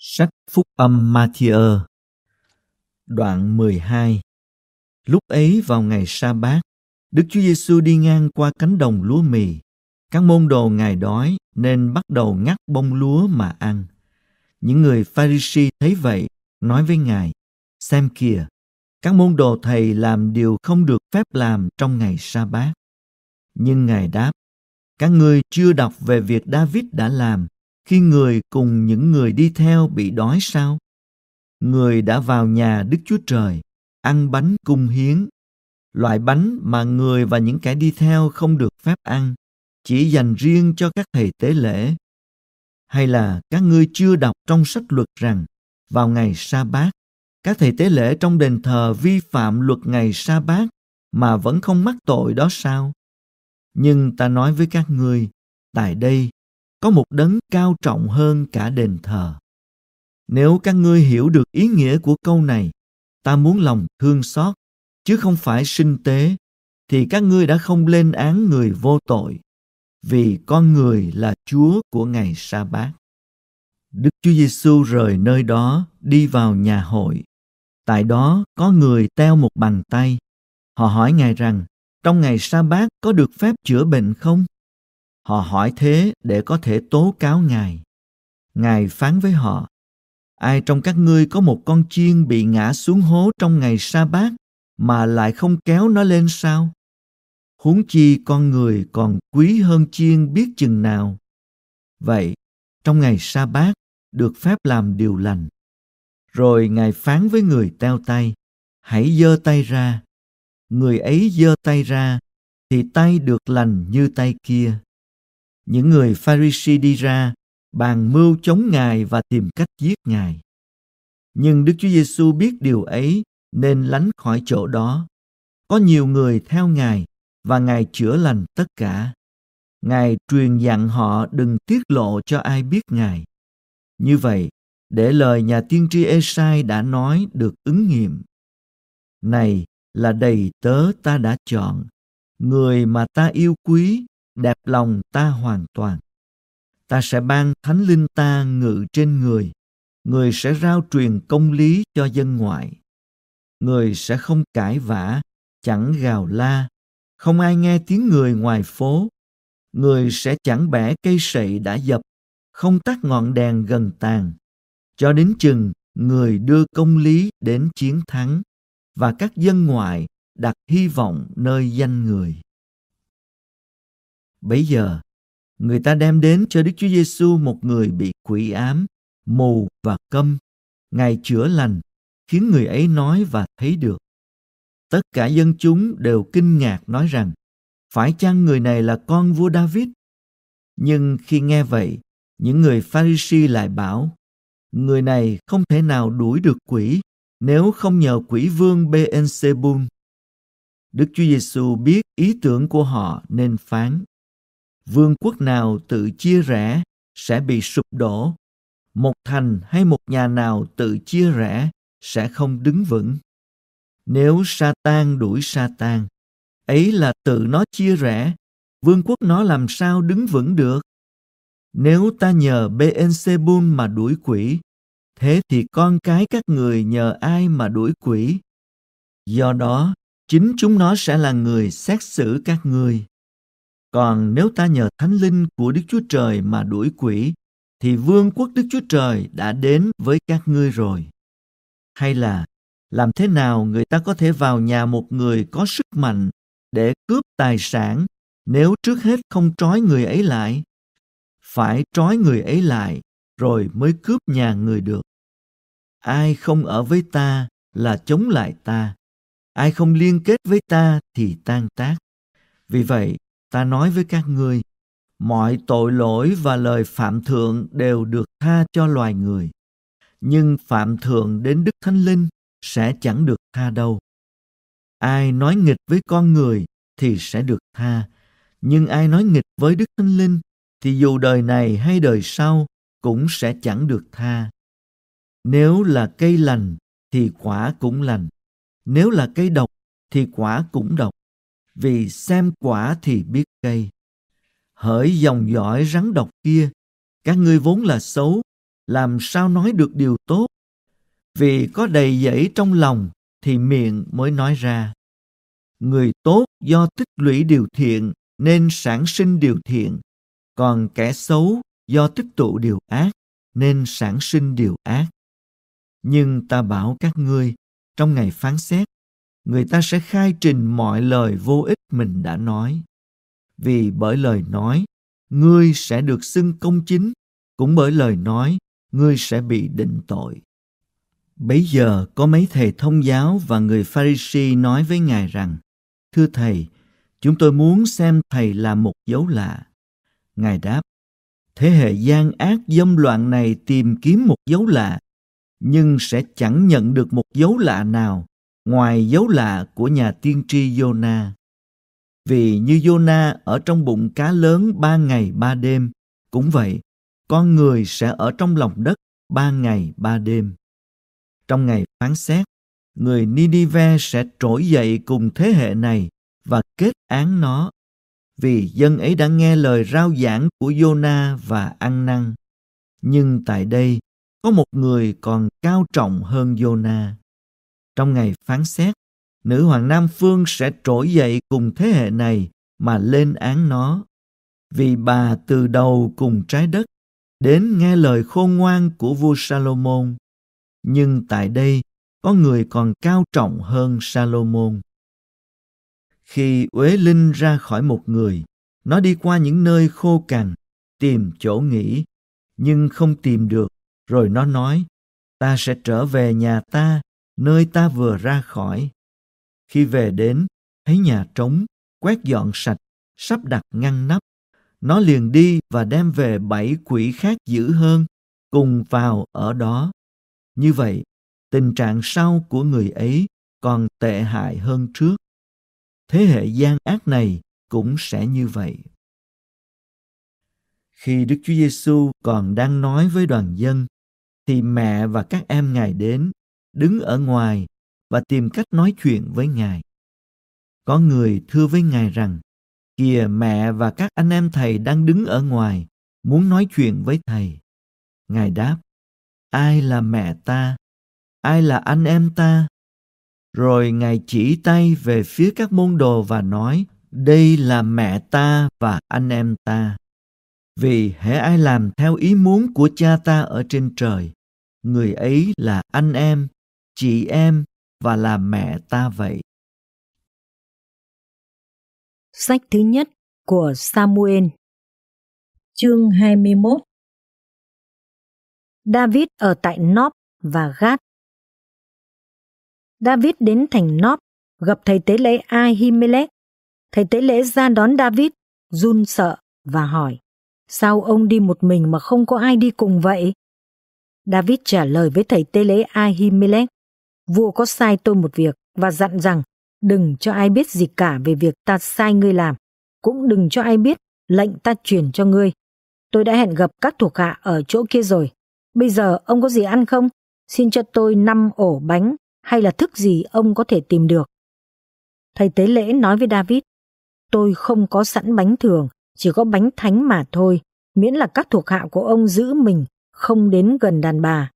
Sách Phúc âm Matthew Đoạn 12 Lúc ấy vào ngày sa bát Đức Chúa Giêsu đi ngang qua cánh đồng lúa mì. Các môn đồ ngài đói nên bắt đầu ngắt bông lúa mà ăn. Những người Pharisee thấy vậy, nói với ngài, xem kìa, các môn đồ thầy làm điều không được phép làm trong ngày sa bát. Nhưng ngài đáp, các ngươi chưa đọc về việc David đã làm khi người cùng những người đi theo bị đói sao? Người đã vào nhà Đức Chúa Trời, ăn bánh cung hiến, loại bánh mà người và những kẻ đi theo không được phép ăn, chỉ dành riêng cho các thầy tế lễ. Hay là các ngươi chưa đọc trong sách luật rằng vào ngày sa bát các thầy tế lễ trong đền thờ vi phạm luật ngày sa bát mà vẫn không mắc tội đó sao? Nhưng ta nói với các ngươi, tại đây có một đấng cao trọng hơn cả đền thờ. Nếu các ngươi hiểu được ý nghĩa của câu này, ta muốn lòng thương xót, chứ không phải sinh tế, thì các ngươi đã không lên án người vô tội, vì con người là Chúa của ngày sa bát. Đức Chúa Giêsu rời nơi đó đi vào nhà hội. Tại đó có người teo một bàn tay. Họ hỏi Ngài rằng, trong ngày sa bát có được phép chữa bệnh không? Họ hỏi thế để có thể tố cáo Ngài. Ngài phán với họ, Ai trong các ngươi có một con chiên bị ngã xuống hố trong ngày sa bát mà lại không kéo nó lên sao? Huống chi con người còn quý hơn chiên biết chừng nào. Vậy, trong ngày sa bát được phép làm điều lành. Rồi Ngài phán với người teo tay, hãy giơ tay ra. Người ấy giơ tay ra, thì tay được lành như tay kia những người Pharisee đi ra bàn mưu chống Ngài và tìm cách giết Ngài. Nhưng Đức Chúa Giêsu biết điều ấy nên lánh khỏi chỗ đó. Có nhiều người theo Ngài và Ngài chữa lành tất cả. Ngài truyền dặn họ đừng tiết lộ cho ai biết Ngài. Như vậy, để lời nhà tiên tri Esai đã nói được ứng nghiệm. Này là đầy tớ ta đã chọn, người mà ta yêu quý đẹp lòng ta hoàn toàn. Ta sẽ ban thánh linh ta ngự trên người, người sẽ rao truyền công lý cho dân ngoại. Người sẽ không cãi vã, chẳng gào la, không ai nghe tiếng người ngoài phố. Người sẽ chẳng bẻ cây sậy đã dập, không tắt ngọn đèn gần tàn. Cho đến chừng người đưa công lý đến chiến thắng và các dân ngoại đặt hy vọng nơi danh người. Bây giờ, người ta đem đến cho Đức Chúa Giêsu một người bị quỷ ám, mù và câm. Ngài chữa lành, khiến người ấy nói và thấy được. Tất cả dân chúng đều kinh ngạc nói rằng, phải chăng người này là con vua David? Nhưng khi nghe vậy, những người Pharisee lại bảo, người này không thể nào đuổi được quỷ nếu không nhờ quỷ vương Beelzebul. Đức Chúa Giêsu biết ý tưởng của họ nên phán vương quốc nào tự chia rẽ sẽ bị sụp đổ một thành hay một nhà nào tự chia rẽ sẽ không đứng vững nếu sa tan đuổi sa tan ấy là tự nó chia rẽ vương quốc nó làm sao đứng vững được nếu ta nhờ Beelzebul mà đuổi quỷ thế thì con cái các người nhờ ai mà đuổi quỷ do đó chính chúng nó sẽ là người xét xử các người. Còn nếu ta nhờ thánh linh của Đức Chúa Trời mà đuổi quỷ, thì vương quốc Đức Chúa Trời đã đến với các ngươi rồi. Hay là, làm thế nào người ta có thể vào nhà một người có sức mạnh để cướp tài sản nếu trước hết không trói người ấy lại? Phải trói người ấy lại rồi mới cướp nhà người được. Ai không ở với ta là chống lại ta. Ai không liên kết với ta thì tan tác. Vì vậy, ta nói với các ngươi mọi tội lỗi và lời phạm thượng đều được tha cho loài người nhưng phạm thượng đến đức thánh linh sẽ chẳng được tha đâu ai nói nghịch với con người thì sẽ được tha nhưng ai nói nghịch với đức thánh linh thì dù đời này hay đời sau cũng sẽ chẳng được tha nếu là cây lành thì quả cũng lành nếu là cây độc thì quả cũng độc vì xem quả thì biết cây. Hỡi dòng dõi rắn độc kia, các ngươi vốn là xấu, làm sao nói được điều tốt? Vì có đầy dẫy trong lòng thì miệng mới nói ra. Người tốt do tích lũy điều thiện nên sản sinh điều thiện, còn kẻ xấu do tích tụ điều ác nên sản sinh điều ác. Nhưng ta bảo các ngươi, trong ngày phán xét, người ta sẽ khai trình mọi lời vô ích mình đã nói vì bởi lời nói ngươi sẽ được xưng công chính cũng bởi lời nói ngươi sẽ bị định tội bấy giờ có mấy thầy thông giáo và người pharisee nói với ngài rằng thưa thầy chúng tôi muốn xem thầy là một dấu lạ ngài đáp thế hệ gian ác dâm loạn này tìm kiếm một dấu lạ nhưng sẽ chẳng nhận được một dấu lạ nào ngoài dấu lạ của nhà tiên tri Jonah. Vì như Jonah ở trong bụng cá lớn ba ngày ba đêm, cũng vậy, con người sẽ ở trong lòng đất ba ngày ba đêm. Trong ngày phán xét, người Ninive sẽ trỗi dậy cùng thế hệ này và kết án nó vì dân ấy đã nghe lời rao giảng của Jonah và ăn năn. Nhưng tại đây, có một người còn cao trọng hơn Jonah. Trong ngày phán xét, nữ hoàng Nam Phương sẽ trỗi dậy cùng thế hệ này mà lên án nó. Vì bà từ đầu cùng trái đất đến nghe lời khôn ngoan của vua Salomon. Nhưng tại đây có người còn cao trọng hơn Salomon. Khi Uế Linh ra khỏi một người, nó đi qua những nơi khô cằn, tìm chỗ nghỉ, nhưng không tìm được, rồi nó nói, ta sẽ trở về nhà ta nơi ta vừa ra khỏi. Khi về đến, thấy nhà trống, quét dọn sạch, sắp đặt ngăn nắp. Nó liền đi và đem về bảy quỷ khác dữ hơn, cùng vào ở đó. Như vậy, tình trạng sau của người ấy còn tệ hại hơn trước. Thế hệ gian ác này cũng sẽ như vậy. Khi Đức Chúa Giêsu còn đang nói với đoàn dân, thì mẹ và các em Ngài đến đứng ở ngoài và tìm cách nói chuyện với Ngài. Có người thưa với Ngài rằng, kìa mẹ và các anh em thầy đang đứng ở ngoài, muốn nói chuyện với thầy. Ngài đáp, ai là mẹ ta, ai là anh em ta? Rồi Ngài chỉ tay về phía các môn đồ và nói, đây là mẹ ta và anh em ta. Vì hễ ai làm theo ý muốn của cha ta ở trên trời, người ấy là anh em, chị em và là mẹ ta vậy. Sách thứ nhất của Samuel Chương 21 David ở tại Nóp và Gát David đến thành Nóp, gặp thầy tế lễ Ahimelech. Thầy tế lễ ra đón David, run sợ và hỏi, sao ông đi một mình mà không có ai đi cùng vậy? David trả lời với thầy tế lễ Ahimelech, vua có sai tôi một việc và dặn rằng đừng cho ai biết gì cả về việc ta sai ngươi làm, cũng đừng cho ai biết lệnh ta truyền cho ngươi. Tôi đã hẹn gặp các thuộc hạ ở chỗ kia rồi. Bây giờ ông có gì ăn không? Xin cho tôi năm ổ bánh hay là thức gì ông có thể tìm được. Thầy tế lễ nói với David, tôi không có sẵn bánh thường, chỉ có bánh thánh mà thôi, miễn là các thuộc hạ của ông giữ mình, không đến gần đàn bà.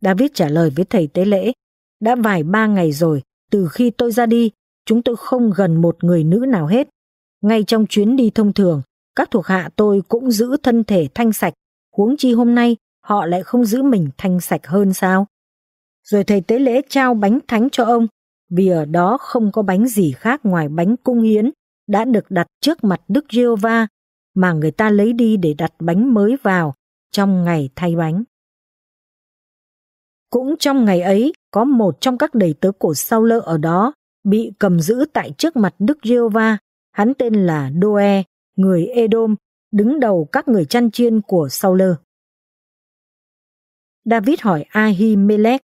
David trả lời với thầy tế lễ, đã vài ba ngày rồi, từ khi tôi ra đi, chúng tôi không gần một người nữ nào hết. Ngay trong chuyến đi thông thường, các thuộc hạ tôi cũng giữ thân thể thanh sạch, huống chi hôm nay họ lại không giữ mình thanh sạch hơn sao. Rồi thầy tế lễ trao bánh thánh cho ông, vì ở đó không có bánh gì khác ngoài bánh cung hiến đã được đặt trước mặt Đức giê va mà người ta lấy đi để đặt bánh mới vào trong ngày thay bánh. Cũng trong ngày ấy, có một trong các đầy tớ của sau lơ ở đó bị cầm giữ tại trước mặt Đức giê va Hắn tên là Doe, người Edom, đứng đầu các người chăn chiên của sau lơ. David hỏi Ahimelech,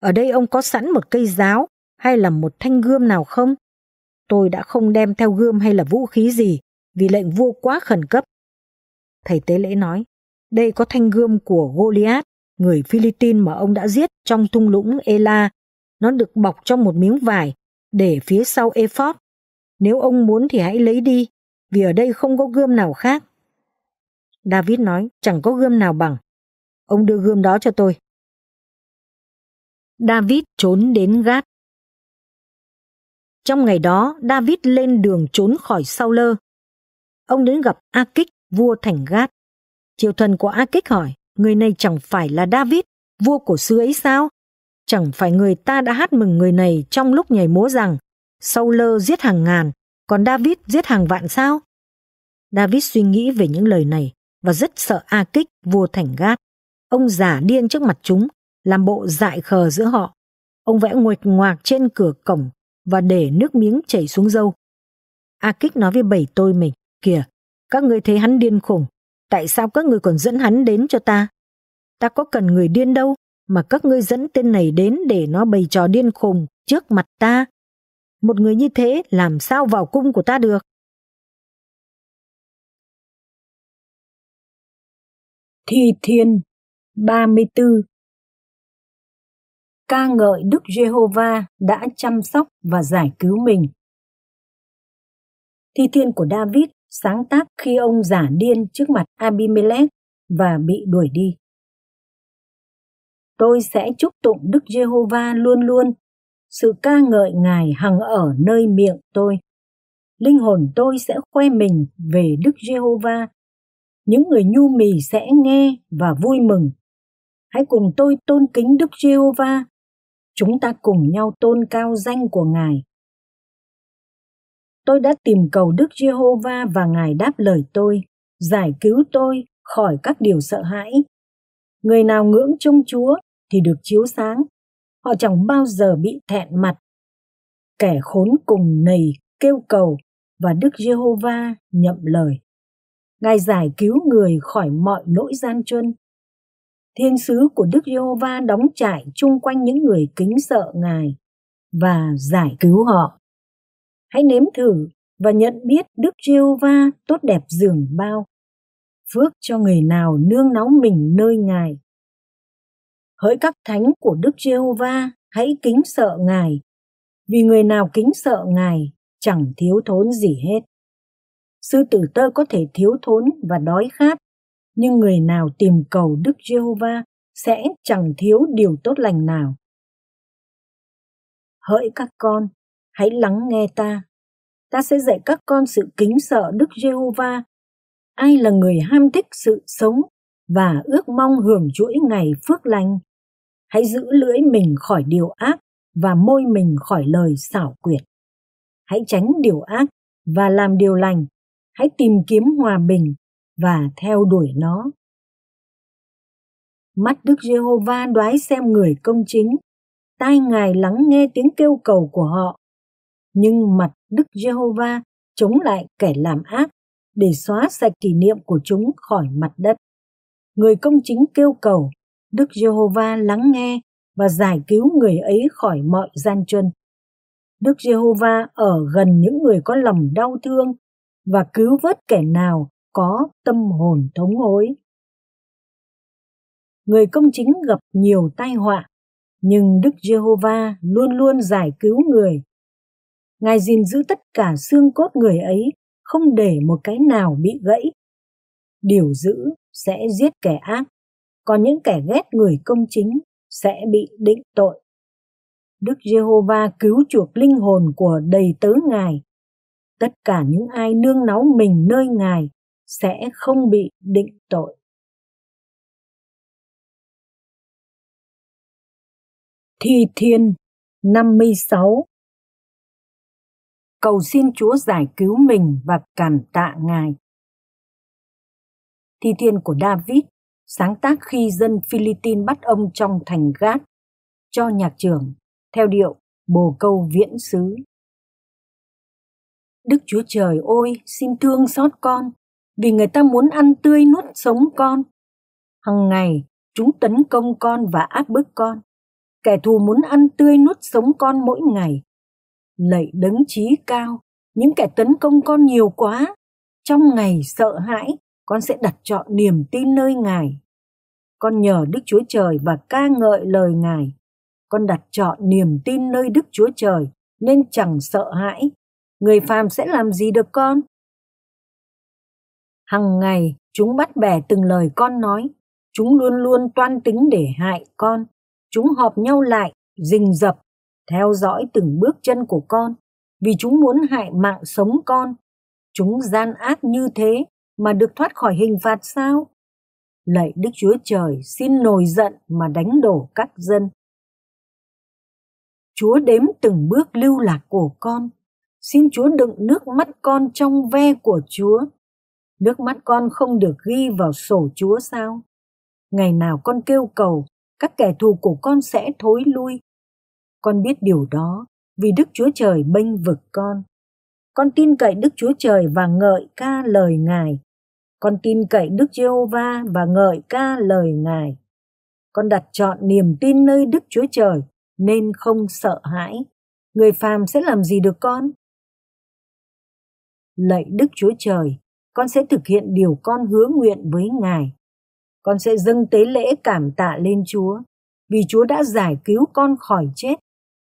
ở đây ông có sẵn một cây giáo hay là một thanh gươm nào không? Tôi đã không đem theo gươm hay là vũ khí gì vì lệnh vua quá khẩn cấp. Thầy tế lễ nói, đây có thanh gươm của Goliath người Philippines mà ông đã giết trong thung lũng Ela. Nó được bọc trong một miếng vải, để phía sau ephod. Nếu ông muốn thì hãy lấy đi, vì ở đây không có gươm nào khác. David nói, chẳng có gươm nào bằng. Ông đưa gươm đó cho tôi. David trốn đến Gát. Trong ngày đó, David lên đường trốn khỏi Sau Lơ. Ông đến gặp A Kích, vua thành Gát. Triều thần của A Kích hỏi, người này chẳng phải là David, vua của xưa ấy sao? Chẳng phải người ta đã hát mừng người này trong lúc nhảy múa rằng Saul giết hàng ngàn, còn David giết hàng vạn sao? David suy nghĩ về những lời này và rất sợ A Kích, vua thành Gát. Ông giả điên trước mặt chúng, làm bộ dại khờ giữa họ. Ông vẽ nguệch ngoạc trên cửa cổng và để nước miếng chảy xuống dâu. A Kích nói với bảy tôi mình, kìa, các người thấy hắn điên khủng, tại sao các ngươi còn dẫn hắn đến cho ta? Ta có cần người điên đâu, mà các ngươi dẫn tên này đến để nó bày trò điên khùng trước mặt ta. Một người như thế làm sao vào cung của ta được? Thi Thiên 34 Ca ngợi Đức Giê-hô-va đã chăm sóc và giải cứu mình. Thi Thiên của David sáng tác khi ông giả điên trước mặt Abimelech và bị đuổi đi. Tôi sẽ chúc tụng Đức Giê-hô-va luôn luôn, sự ca ngợi Ngài hằng ở nơi miệng tôi. Linh hồn tôi sẽ khoe mình về Đức Giê-hô-va. Những người nhu mì sẽ nghe và vui mừng. Hãy cùng tôi tôn kính Đức Giê-hô-va. Chúng ta cùng nhau tôn cao danh của Ngài tôi đã tìm cầu Đức Giê-hô-va và Ngài đáp lời tôi, giải cứu tôi khỏi các điều sợ hãi. Người nào ngưỡng trông Chúa thì được chiếu sáng, họ chẳng bao giờ bị thẹn mặt. Kẻ khốn cùng nầy kêu cầu và Đức Giê-hô-va nhậm lời. Ngài giải cứu người khỏi mọi nỗi gian truân. Thiên sứ của Đức Giê-hô-va đóng trại chung quanh những người kính sợ Ngài và giải cứu họ hãy nếm thử và nhận biết Đức Giêsu va tốt đẹp dường bao. Phước cho người nào nương náu mình nơi Ngài. Hỡi các thánh của Đức Giêsu va, hãy kính sợ Ngài, vì người nào kính sợ Ngài chẳng thiếu thốn gì hết. Sư tử tơ có thể thiếu thốn và đói khát, nhưng người nào tìm cầu Đức Giê-hô-va sẽ chẳng thiếu điều tốt lành nào. Hỡi các con, hãy lắng nghe ta. Ta sẽ dạy các con sự kính sợ Đức Giê-hô-va. Ai là người ham thích sự sống và ước mong hưởng chuỗi ngày phước lành? Hãy giữ lưỡi mình khỏi điều ác và môi mình khỏi lời xảo quyệt. Hãy tránh điều ác và làm điều lành. Hãy tìm kiếm hòa bình và theo đuổi nó. Mắt Đức Giê-hô-va đoái xem người công chính, tai ngài lắng nghe tiếng kêu cầu của họ nhưng mặt Đức Giê-hô-va chống lại kẻ làm ác để xóa sạch kỷ niệm của chúng khỏi mặt đất. Người công chính kêu cầu, Đức Giê-hô-va lắng nghe và giải cứu người ấy khỏi mọi gian truân. Đức Giê-hô-va ở gần những người có lòng đau thương và cứu vớt kẻ nào có tâm hồn thống hối. Người công chính gặp nhiều tai họa, nhưng Đức Giê-hô-va luôn luôn giải cứu người Ngài gìn giữ tất cả xương cốt người ấy, không để một cái nào bị gãy. Điều giữ sẽ giết kẻ ác, còn những kẻ ghét người công chính sẽ bị định tội. Đức Giê-hô-va cứu chuộc linh hồn của đầy tớ Ngài. Tất cả những ai nương náu mình nơi Ngài sẽ không bị định tội. Thi Thiên 56 cầu xin Chúa giải cứu mình và cảm tạ Ngài. Thi thiên của David sáng tác khi dân Philippines bắt ông trong thành gác cho nhạc trưởng theo điệu bồ câu viễn xứ. Đức Chúa Trời ôi, xin thương xót con, vì người ta muốn ăn tươi nuốt sống con. Hằng ngày, chúng tấn công con và áp bức con. Kẻ thù muốn ăn tươi nuốt sống con mỗi ngày, lạy đấng trí cao những kẻ tấn công con nhiều quá trong ngày sợ hãi con sẽ đặt chọn niềm tin nơi ngài con nhờ đức chúa trời và ca ngợi lời ngài con đặt chọn niềm tin nơi đức chúa trời nên chẳng sợ hãi người phàm sẽ làm gì được con hằng ngày chúng bắt bẻ từng lời con nói chúng luôn luôn toan tính để hại con chúng họp nhau lại rình rập theo dõi từng bước chân của con vì chúng muốn hại mạng sống con chúng gian ác như thế mà được thoát khỏi hình phạt sao lạy đức chúa trời xin nổi giận mà đánh đổ các dân chúa đếm từng bước lưu lạc của con xin chúa đựng nước mắt con trong ve của chúa nước mắt con không được ghi vào sổ chúa sao ngày nào con kêu cầu các kẻ thù của con sẽ thối lui con biết điều đó vì Đức Chúa Trời bênh vực con. Con tin cậy Đức Chúa Trời và ngợi ca lời Ngài. Con tin cậy Đức Giê-hô-va và ngợi ca lời Ngài. Con đặt chọn niềm tin nơi Đức Chúa Trời nên không sợ hãi. Người phàm sẽ làm gì được con? Lạy Đức Chúa Trời, con sẽ thực hiện điều con hứa nguyện với Ngài. Con sẽ dâng tế lễ cảm tạ lên Chúa, vì Chúa đã giải cứu con khỏi chết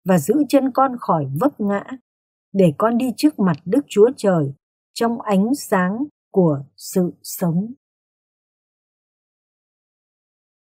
và giữ chân con khỏi vấp ngã, để con đi trước mặt Đức Chúa Trời trong ánh sáng của sự sống.